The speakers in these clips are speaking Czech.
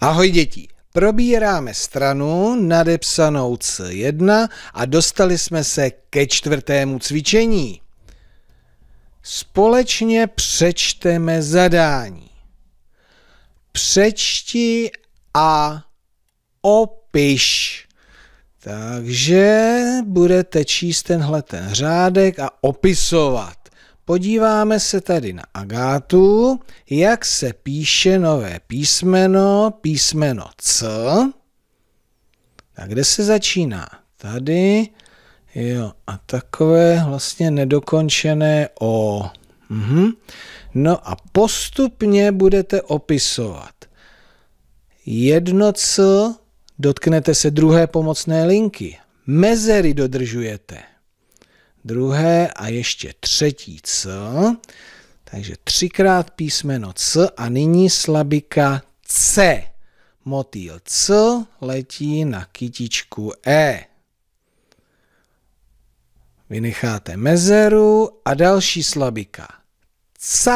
Ahoj děti, probíráme stranu nadepsanou C1 a dostali jsme se ke čtvrtému cvičení. Společně přečteme zadání. Přečti a opiš. Takže budete číst tenhle ten řádek a opisovat. Podíváme se tady na Agátu, jak se píše nové písmeno, písmeno C. A kde se začíná? Tady. Jo, a takové vlastně nedokončené O. Mhm. No a postupně budete opisovat jedno C, dotknete se druhé pomocné linky. Mezery dodržujete druhé a ještě třetí C. Takže třikrát písmeno C a nyní slabika C. Motýl C letí na kytičku E. Vynecháte mezeru a další slabika. C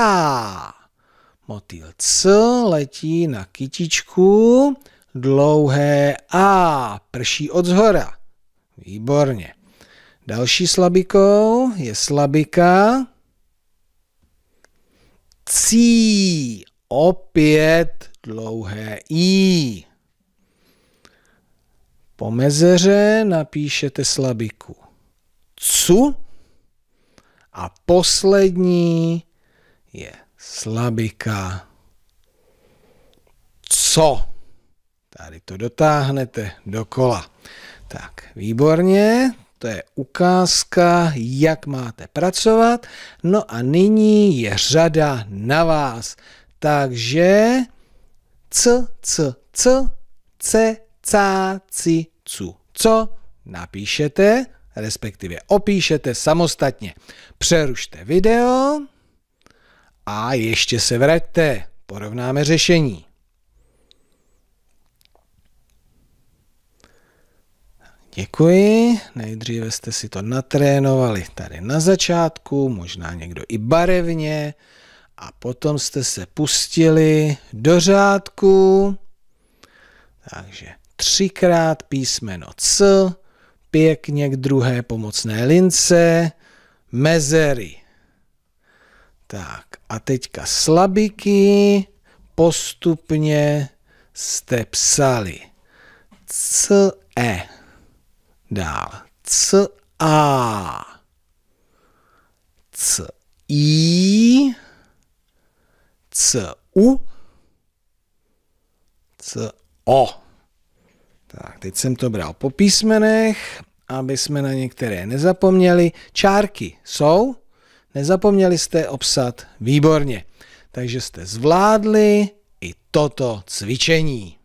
Motýl C letí na kytičku dlouhé A. Prší od zhora. Výborně. Další slabikou je slabika cí. Opět dlouhé i. Po mezeře napíšete slabiku cu a poslední je slabika co. Tady to dotáhnete do kola Tak, výborně, to je ukázka, jak máte pracovat. No a nyní je řada na vás. Takže c, c, c, c, c, c, c co napíšete, respektive opíšete samostatně. Přerušte video a ještě se vraťte. Porovnáme řešení. Děkuji. Nejdříve jste si to natrénovali tady na začátku, možná někdo i barevně, a potom jste se pustili do řádku. Takže třikrát písmeno C, pěkně k druhé pomocné lince, mezery. Tak a teďka slabiky postupně jste psali C, E dál c a c i c u c o. Tak, teď jsem to bral po písmenech, aby jsme na některé nezapomněli. Čárky jsou, nezapomněli jste obsat výborně. Takže jste zvládli i toto cvičení.